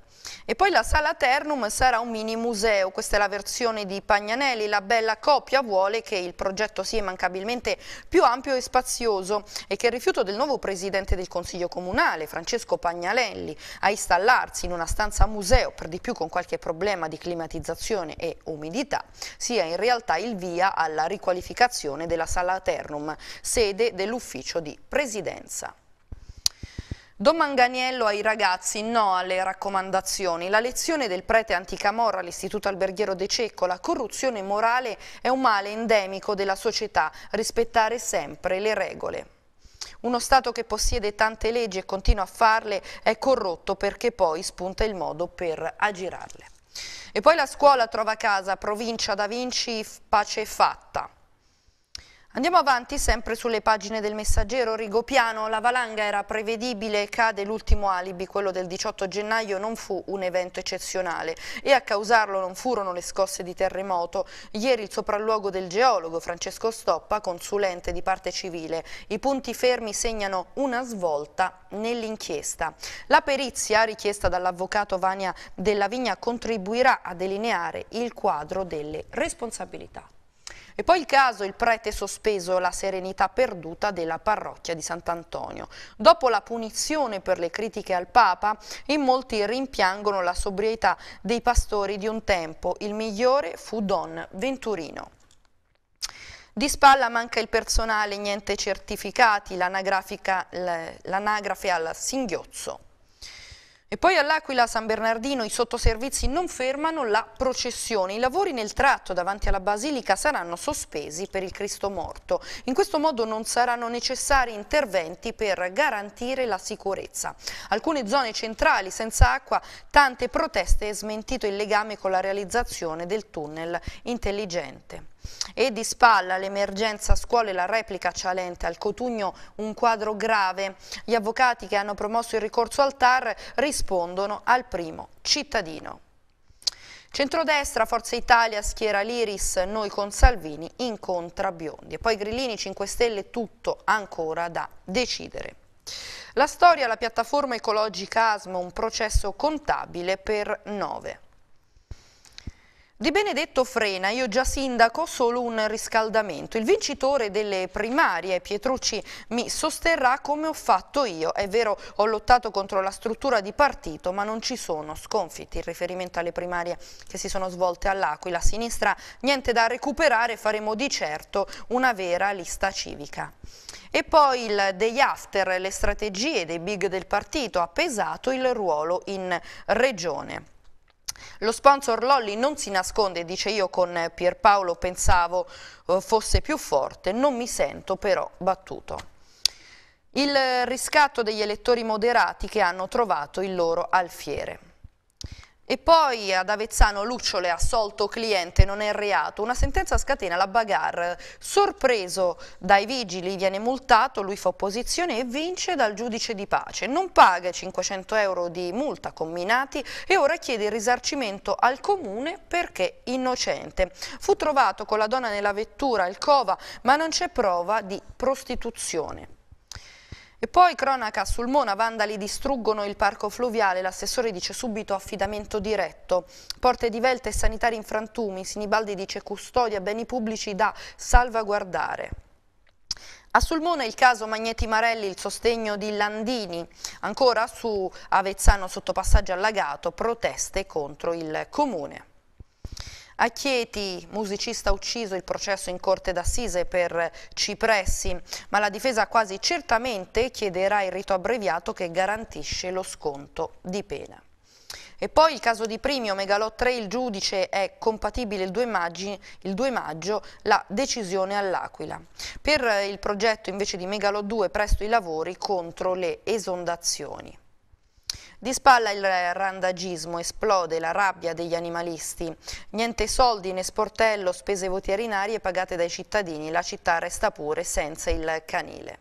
E poi la Sala Ternum sarà un mini museo, questa è la versione di Pagnanelli, la bella coppia vuole che il progetto sia immancabilmente più ampio e spazioso e che il rifiuto del nuovo presidente del Consiglio Comunale, Francesco Pagnanelli, a installarsi in una stanza museo, per di più con qualche problema di climatizzazione e umidità, sia in realtà il via alla riqualificazione della Sala Ternum, sede dell'ufficio di presidenza. Don Manganiello ai ragazzi, no alle raccomandazioni. La lezione del prete anticamorra all'Istituto Alberghiero De Cecco, la corruzione morale è un male endemico della società, rispettare sempre le regole. Uno Stato che possiede tante leggi e continua a farle è corrotto perché poi spunta il modo per aggirarle. E poi la scuola trova casa, provincia da Vinci, pace fatta. Andiamo avanti sempre sulle pagine del messaggero Rigopiano, la valanga era prevedibile, cade l'ultimo alibi, quello del 18 gennaio non fu un evento eccezionale e a causarlo non furono le scosse di terremoto, ieri il sopralluogo del geologo Francesco Stoppa, consulente di parte civile, i punti fermi segnano una svolta nell'inchiesta. La perizia richiesta dall'avvocato Vania Della Vigna contribuirà a delineare il quadro delle responsabilità. E poi il caso, il prete sospeso, la serenità perduta della parrocchia di Sant'Antonio. Dopo la punizione per le critiche al Papa, in molti rimpiangono la sobrietà dei pastori di un tempo. Il migliore fu Don Venturino. Di spalla manca il personale, niente certificati, l'anagrafe al singhiozzo. E poi all'Aquila San Bernardino i sottoservizi non fermano la processione. I lavori nel tratto davanti alla Basilica saranno sospesi per il Cristo morto. In questo modo non saranno necessari interventi per garantire la sicurezza. Alcune zone centrali senza acqua, tante proteste e smentito il legame con la realizzazione del tunnel intelligente. E di spalla l'emergenza scuole, la replica Cialente, al Cotugno un quadro grave. Gli avvocati che hanno promosso il ricorso al TAR rispondono al primo cittadino. Centrodestra, Forza Italia, schiera l'Iris, noi con Salvini incontra Biondi. E poi Grillini, 5 Stelle, tutto ancora da decidere. La storia, la piattaforma ecologica ASM, un processo contabile per nove. Di Benedetto Frena, io già sindaco, solo un riscaldamento. Il vincitore delle primarie, Pietrucci, mi sosterrà come ho fatto io. È vero, ho lottato contro la struttura di partito, ma non ci sono sconfitti. In riferimento alle primarie che si sono svolte all'Aquila, sinistra niente da recuperare, faremo di certo una vera lista civica. E poi il day after, le strategie dei big del partito, ha pesato il ruolo in regione. Lo sponsor Lolli non si nasconde, dice io con Pierpaolo pensavo eh, fosse più forte, non mi sento però battuto. Il riscatto degli elettori moderati che hanno trovato il loro alfiere. E poi ad Avezzano Lucciole assolto cliente, non è reato. Una sentenza scatena la bagarre. Sorpreso dai vigili viene multato, lui fa opposizione e vince dal giudice di pace. Non paga 500 euro di multa combinati e ora chiede il risarcimento al comune perché innocente. Fu trovato con la donna nella vettura, il cova, ma non c'è prova di prostituzione. E poi cronaca sul Mona, vandali distruggono il parco fluviale, l'assessore dice subito affidamento diretto. Porte di Velta e sanitari in frantumi, Sinibaldi dice custodia beni pubblici da salvaguardare. A ah, Sulmona il caso Magneti Marelli, il sostegno di Landini, ancora su Avezzano sottopassaggio allagato, proteste contro il comune. A Chieti, musicista ucciso, il processo in corte d'assise per Cipressi, ma la difesa quasi certamente chiederà il rito abbreviato che garantisce lo sconto di pena. E poi il caso di Primio, Megalò 3, il giudice è compatibile il 2, maggio, il 2 maggio la decisione all'Aquila. Per il progetto invece di Megalò 2 presto i lavori contro le esondazioni. Di spalla il randagismo, esplode la rabbia degli animalisti. Niente soldi né sportello, spese veterinarie pagate dai cittadini, la città resta pure senza il canile.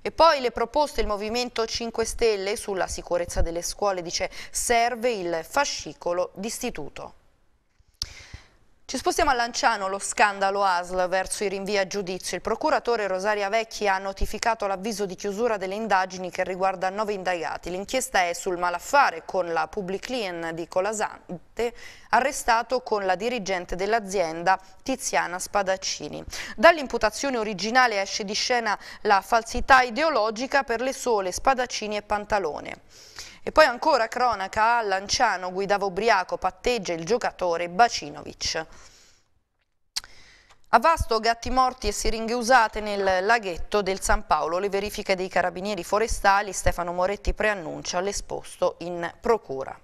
E poi le proposte il Movimento 5 Stelle sulla sicurezza delle scuole dice serve il fascicolo d'istituto. Ci spostiamo a Lanciano, lo scandalo ASL verso i rinvii a giudizio. Il procuratore Rosaria Vecchi ha notificato l'avviso di chiusura delle indagini che riguarda nove indagati. L'inchiesta è sul malaffare con la public lien di Colasante, arrestato con la dirigente dell'azienda Tiziana Spadaccini. Dall'imputazione originale esce di scena la falsità ideologica per le sole Spadaccini e Pantalone. E poi ancora cronaca, a Lanciano guidava ubriaco, patteggia il giocatore Bacinovic. A Vasto gatti morti e siringhe usate nel laghetto del San Paolo. Le verifiche dei carabinieri forestali, Stefano Moretti preannuncia l'esposto in procura.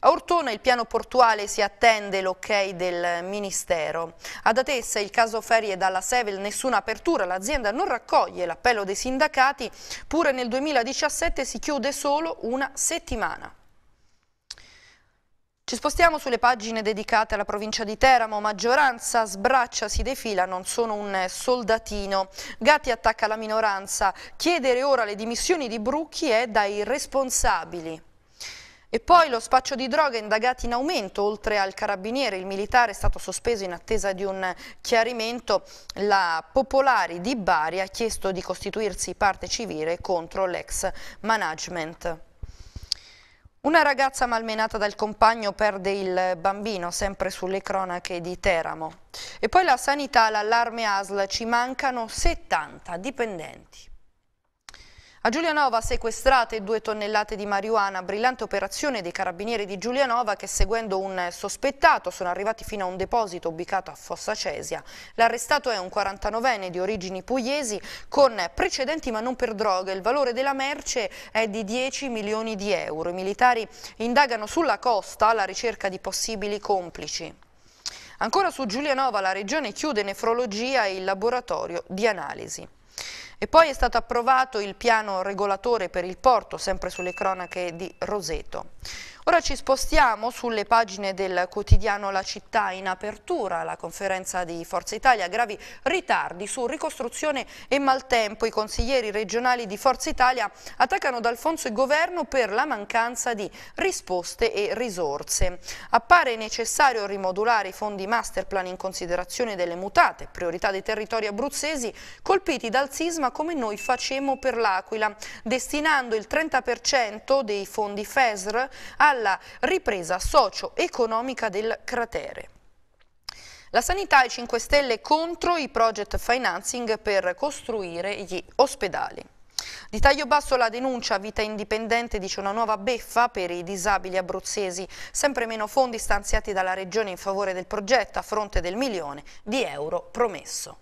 A Ortona il piano portuale si attende l'ok del Ministero. Ad Atessa il caso ferie dalla Sevel nessuna apertura, l'azienda non raccoglie l'appello dei sindacati, pure nel 2017 si chiude solo una settimana. Ci spostiamo sulle pagine dedicate alla provincia di Teramo, maggioranza sbraccia, si defila, non sono un soldatino. Gatti attacca la minoranza, chiedere ora le dimissioni di Brucchi è dai responsabili. E poi lo spaccio di droga indagati in aumento, oltre al carabiniere, il militare è stato sospeso in attesa di un chiarimento. La Popolari di Bari ha chiesto di costituirsi parte civile contro l'ex management. Una ragazza malmenata dal compagno perde il bambino, sempre sulle cronache di Teramo. E poi la sanità, l'allarme ASL, ci mancano 70 dipendenti. A Giulianova sequestrate due tonnellate di marijuana, brillante operazione dei carabinieri di Giulianova che seguendo un sospettato sono arrivati fino a un deposito ubicato a Fossa Cesia. L'arrestato è un 49enne di origini pugliesi con precedenti ma non per droga. Il valore della merce è di 10 milioni di euro. I militari indagano sulla costa alla ricerca di possibili complici. Ancora su Giulianova la regione chiude nefrologia e il laboratorio di analisi. E poi è stato approvato il piano regolatore per il porto, sempre sulle cronache di Roseto. Ora ci spostiamo sulle pagine del quotidiano La Città in apertura, la conferenza di Forza Italia, gravi ritardi su ricostruzione e maltempo. I consiglieri regionali di Forza Italia attaccano D'Alfonso e governo per la mancanza di risposte e risorse. Appare necessario rimodulare i fondi masterplan in considerazione delle mutate priorità dei territori abruzzesi colpiti dal sisma come noi facemmo per l'Aquila, destinando il 30% dei fondi FESR alla alla ripresa socio-economica del cratere. La sanità e 5 Stelle contro i project financing per costruire gli ospedali. Di taglio basso la denuncia, Vita Indipendente dice una nuova beffa per i disabili abruzzesi, sempre meno fondi stanziati dalla Regione in favore del progetto a fronte del milione di euro promesso.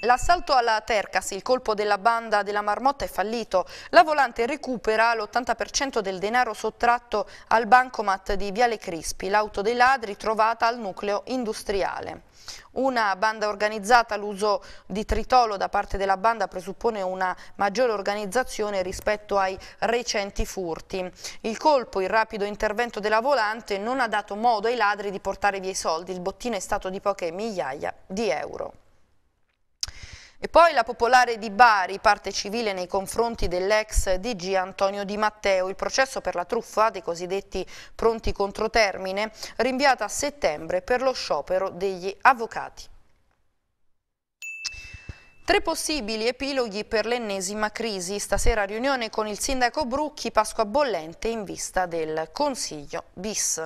L'assalto alla Tercas, il colpo della banda della marmotta è fallito. La volante recupera l'80% del denaro sottratto al bancomat di Viale Crispi, l'auto dei ladri trovata al nucleo industriale. Una banda organizzata, l'uso di tritolo da parte della banda presuppone una maggiore organizzazione rispetto ai recenti furti. Il colpo, il rapido intervento della volante non ha dato modo ai ladri di portare via i soldi, il bottino è stato di poche migliaia di euro. E poi la popolare di Bari, parte civile nei confronti dell'ex DG Antonio Di Matteo, il processo per la truffa dei cosiddetti pronti contro termine, rinviato a settembre per lo sciopero degli avvocati. Tre possibili epiloghi per l'ennesima crisi. Stasera riunione con il sindaco Brucchi, Pasqua Bollente in vista del Consiglio bis.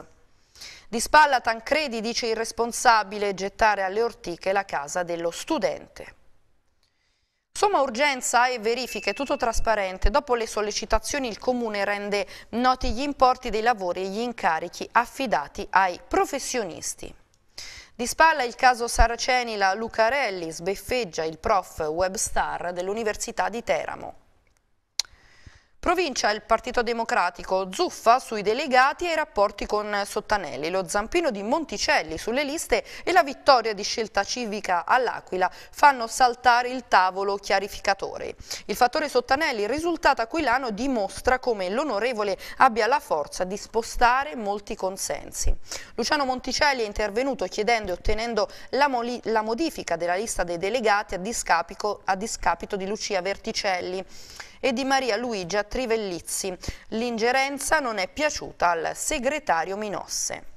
Di spalla Tancredi dice irresponsabile gettare alle ortiche la casa dello studente. Somma urgenza e verifiche, tutto trasparente. Dopo le sollecitazioni il Comune rende noti gli importi dei lavori e gli incarichi affidati ai professionisti. Di spalla il caso Saraceni, la Lucarelli sbeffeggia il prof webstar dell'Università di Teramo. Provincia il Partito Democratico zuffa sui delegati e i rapporti con Sottanelli, lo zampino di Monticelli sulle liste e la vittoria di scelta civica all'Aquila fanno saltare il tavolo chiarificatore. Il fattore Sottanelli, risultato aquilano, dimostra come l'onorevole abbia la forza di spostare molti consensi. Luciano Monticelli è intervenuto chiedendo e ottenendo la, la modifica della lista dei delegati a, a discapito di Lucia Verticelli e di Maria Luigia Trivellizzi. L'ingerenza non è piaciuta al segretario Minosse.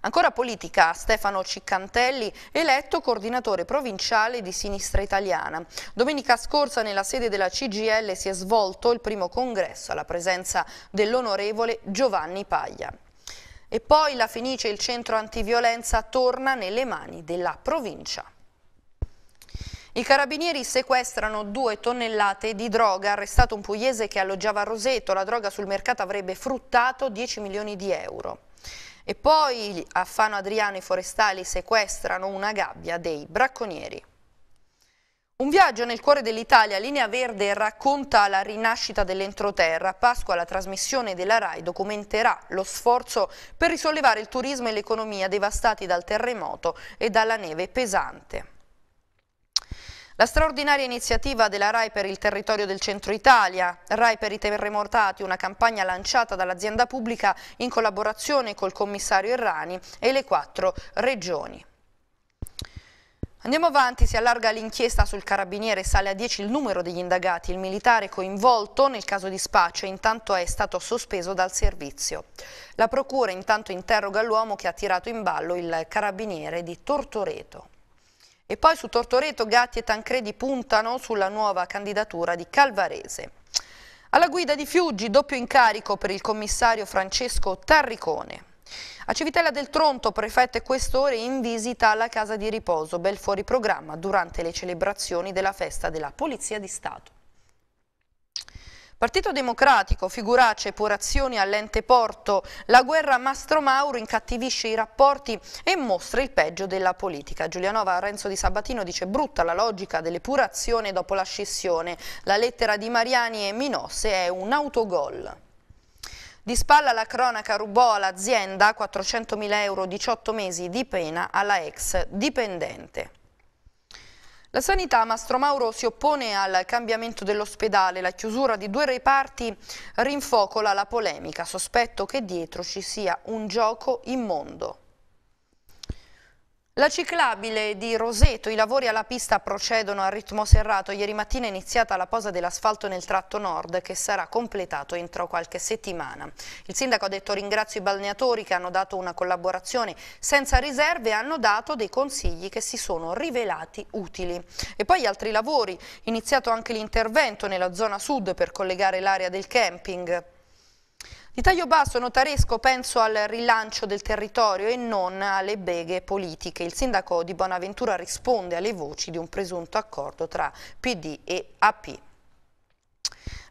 Ancora politica, Stefano Ciccantelli, eletto coordinatore provinciale di Sinistra Italiana. Domenica scorsa nella sede della CGL si è svolto il primo congresso alla presenza dell'onorevole Giovanni Paglia. E poi la Fenice, il centro antiviolenza, torna nelle mani della provincia. I carabinieri sequestrano due tonnellate di droga, arrestato un pugliese che alloggiava a Roseto, la droga sul mercato avrebbe fruttato 10 milioni di euro. E poi a Fano Adriano i forestali sequestrano una gabbia dei bracconieri. Un viaggio nel cuore dell'Italia, Linea Verde racconta la rinascita dell'entroterra. A Pasqua la trasmissione della RAI documenterà lo sforzo per risollevare il turismo e l'economia devastati dal terremoto e dalla neve pesante. La straordinaria iniziativa della RAI per il territorio del centro Italia, RAI per i terremotati, una campagna lanciata dall'azienda pubblica in collaborazione col commissario Errani e le quattro regioni. Andiamo avanti, si allarga l'inchiesta sul carabiniere, sale a 10 il numero degli indagati, il militare coinvolto nel caso di spaccio intanto è stato sospeso dal servizio. La procura intanto interroga l'uomo che ha tirato in ballo il carabiniere di Tortoreto. E poi su Tortoreto Gatti e Tancredi puntano sulla nuova candidatura di Calvarese. Alla guida di Fiuggi, doppio incarico per il commissario Francesco Tarricone. A Civitella del Tronto, prefetto e questore in visita alla casa di riposo bel fuori Programma durante le celebrazioni della festa della Polizia di Stato. Partito Democratico, figuracce, porazioni all'ente porto, la guerra Mastro Mauro incattivisce i rapporti e mostra il peggio della politica. Giulianova Renzo di Sabatino dice brutta la logica dell'epurazione dopo la scissione. La lettera di Mariani e Minosse è un autogol. Di spalla la cronaca rubò all'azienda 400.000 euro 18 mesi di pena alla ex dipendente. La sanità Mastro Mauro si oppone al cambiamento dell'ospedale, la chiusura di due reparti rinfocola la polemica, sospetto che dietro ci sia un gioco immondo. La ciclabile di Roseto, i lavori alla pista procedono a ritmo serrato. Ieri mattina è iniziata la posa dell'asfalto nel tratto nord che sarà completato entro qualche settimana. Il sindaco ha detto ringrazio i balneatori che hanno dato una collaborazione senza riserve e hanno dato dei consigli che si sono rivelati utili. E poi altri lavori, iniziato anche l'intervento nella zona sud per collegare l'area del camping. Di taglio basso notaresco penso al rilancio del territorio e non alle beghe politiche. Il sindaco di Bonaventura risponde alle voci di un presunto accordo tra PD e AP.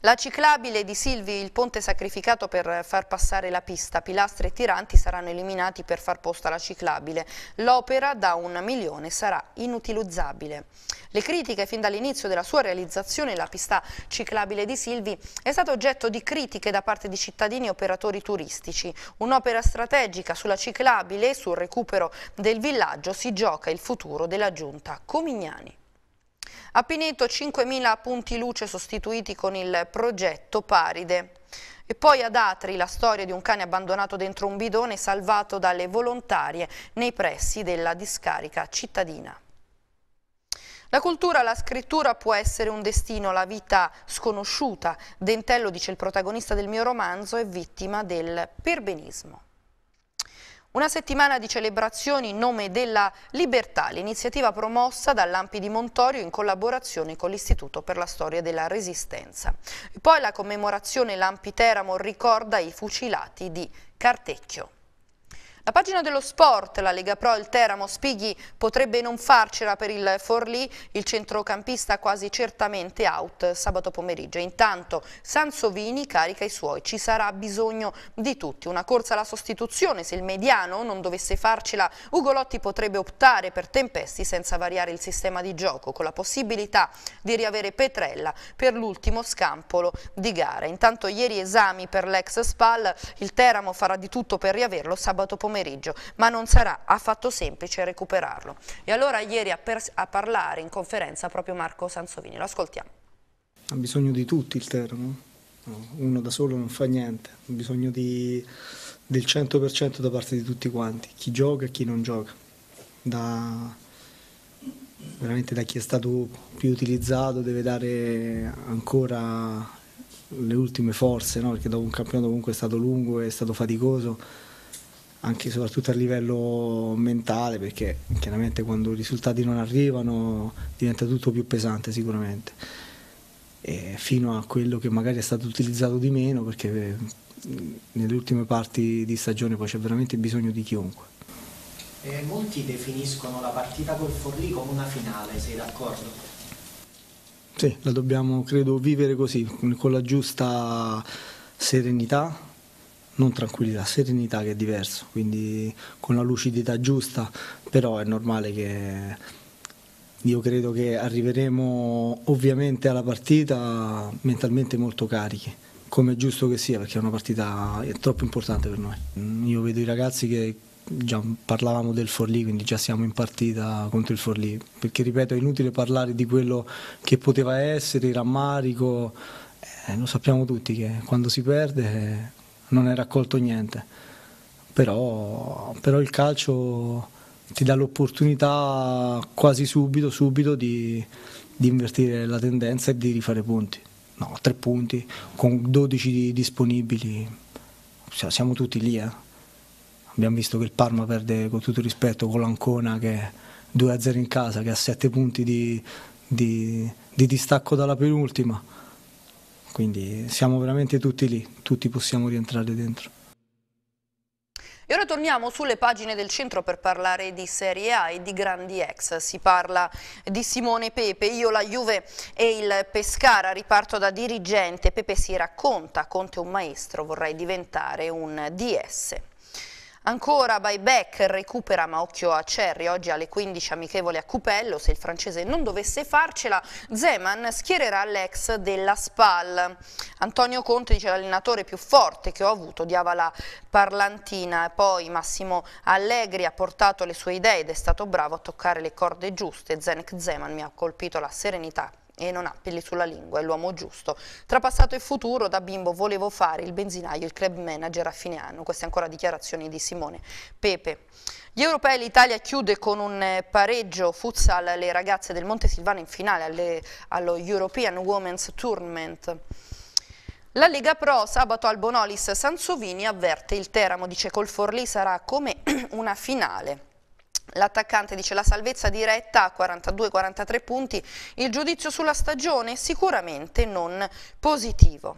La ciclabile di Silvi, il ponte sacrificato per far passare la pista, pilastri e tiranti saranno eliminati per far posto alla ciclabile. L'opera da un milione sarà inutilizzabile. Le critiche fin dall'inizio della sua realizzazione, la pista ciclabile di Silvi è stata oggetto di critiche da parte di cittadini e operatori turistici. Un'opera strategica sulla ciclabile e sul recupero del villaggio si gioca il futuro della giunta Comignani. A Pineto 5.000 punti luce sostituiti con il progetto Paride. E poi ad Atri la storia di un cane abbandonato dentro un bidone salvato dalle volontarie nei pressi della discarica cittadina. La cultura, la scrittura può essere un destino, la vita sconosciuta. Dentello, dice il protagonista del mio romanzo, è vittima del perbenismo. Una settimana di celebrazioni in nome della libertà, l'iniziativa promossa dall'Ampi di Montorio in collaborazione con l'Istituto per la Storia della Resistenza. Poi la commemorazione L'Ampi Teramo ricorda i fucilati di Cartecchio. La pagina dello sport, la Lega Pro, il Teramo, Spighi potrebbe non farcela per il Forlì, il centrocampista quasi certamente out sabato pomeriggio. Intanto Sansovini carica i suoi, ci sarà bisogno di tutti. Una corsa alla sostituzione, se il mediano non dovesse farcela, Ugolotti potrebbe optare per Tempesti senza variare il sistema di gioco, con la possibilità di riavere Petrella per l'ultimo scampolo di gara. Intanto ieri esami per l'ex Spal, il Teramo farà di tutto per riaverlo sabato pomeriggio pomeriggio, ma non sarà affatto semplice recuperarlo. E allora ieri a, a parlare in conferenza proprio Marco Sansovini, lo ascoltiamo. Ha bisogno di tutti il terno, uno da solo non fa niente, ha bisogno di, del 100% da parte di tutti quanti, chi gioca e chi non gioca. Da, veramente da chi è stato più utilizzato deve dare ancora le ultime forze, no? perché dopo un campionato comunque è stato lungo e è stato faticoso anche soprattutto a livello mentale perché chiaramente quando i risultati non arrivano diventa tutto più pesante sicuramente e fino a quello che magari è stato utilizzato di meno perché eh, nelle ultime parti di stagione poi c'è veramente bisogno di chiunque. Eh, molti definiscono la partita col Forlì come una finale, sei d'accordo? Sì, la dobbiamo credo vivere così, con la giusta serenità, non tranquillità, serenità che è diverso, quindi con la lucidità giusta, però è normale che io credo che arriveremo ovviamente alla partita mentalmente molto carichi, come è giusto che sia, perché è una partita è troppo importante per noi. Io vedo i ragazzi che già parlavamo del Forlì, quindi già siamo in partita contro il Forlì, perché ripeto è inutile parlare di quello che poteva essere, il rammarico, eh, lo sappiamo tutti che quando si perde eh, non hai raccolto niente. Però, però il calcio ti dà l'opportunità quasi subito, subito di, di invertire la tendenza e di rifare punti. No, tre punti con 12 disponibili, cioè, siamo tutti lì. Eh. Abbiamo visto che il Parma perde con tutto rispetto con l'Ancona che è 2-0 in casa, che ha 7 punti di, di, di distacco dalla penultima quindi siamo veramente tutti lì, tutti possiamo rientrare dentro. E ora torniamo sulle pagine del centro per parlare di Serie A e di grandi ex. Si parla di Simone Pepe, io la Juve e il Pescara, riparto da dirigente. Pepe si racconta, Conte è un maestro, vorrei diventare un DS. Ancora buyback recupera ma occhio a Cerri, oggi alle 15 amichevole a Cupello, se il francese non dovesse farcela Zeman schiererà l'ex della SPAL. Antonio Conte dice l'allenatore più forte che ho avuto, odiava la parlantina, poi Massimo Allegri ha portato le sue idee ed è stato bravo a toccare le corde giuste, Zenek Zeman mi ha colpito la serenità e non ha peli sulla lingua, è l'uomo giusto. Tra passato e futuro, da bimbo volevo fare il benzinaio, il club manager a fine anno. Queste ancora dichiarazioni di Simone Pepe. Gli europei l'Italia chiude con un eh, pareggio futsal le ragazze del Monte Montesilvano in finale alle, allo European Women's Tournament. La Lega Pro sabato al Bonolis Sansovini avverte il Teramo, dice col Forlì sarà come una finale. L'attaccante dice la salvezza diretta a 42-43 punti, il giudizio sulla stagione sicuramente non positivo.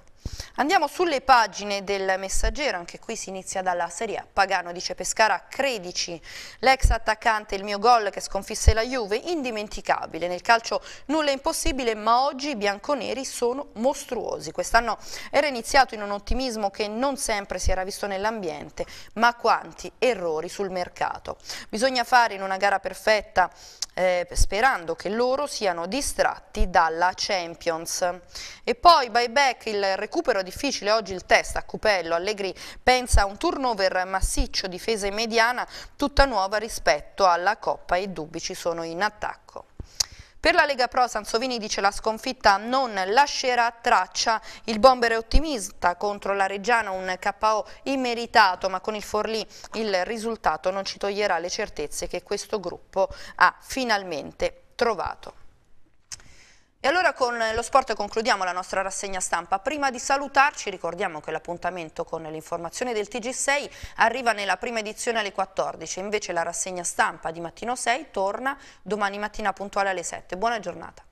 Andiamo sulle pagine del messaggero, anche qui si inizia dalla Serie A. Pagano dice Pescara, Credici, l'ex attaccante, il mio gol che sconfisse la Juve, indimenticabile. Nel calcio nulla è impossibile, ma oggi i bianconeri sono mostruosi. Quest'anno era iniziato in un ottimismo che non sempre si era visto nell'ambiente, ma quanti errori sul mercato. Bisogna fare in una gara perfetta eh, sperando che loro siano distratti dalla Champions. E poi buyback, il recupero difficile oggi il test a Cupello, Allegri pensa a un turnover massiccio, difesa mediana tutta nuova rispetto alla Coppa e dubbi ci sono in attacco. Per la Lega Pro Sansovini dice la sconfitta non lascerà traccia, il bomber è ottimista contro la Reggiana, un KO immeritato ma con il Forlì il risultato non ci toglierà le certezze che questo gruppo ha finalmente trovato. E allora con lo sport concludiamo la nostra rassegna stampa. Prima di salutarci ricordiamo che l'appuntamento con l'informazione del TG6 arriva nella prima edizione alle 14, invece la rassegna stampa di mattino 6 torna domani mattina puntuale alle 7. Buona giornata.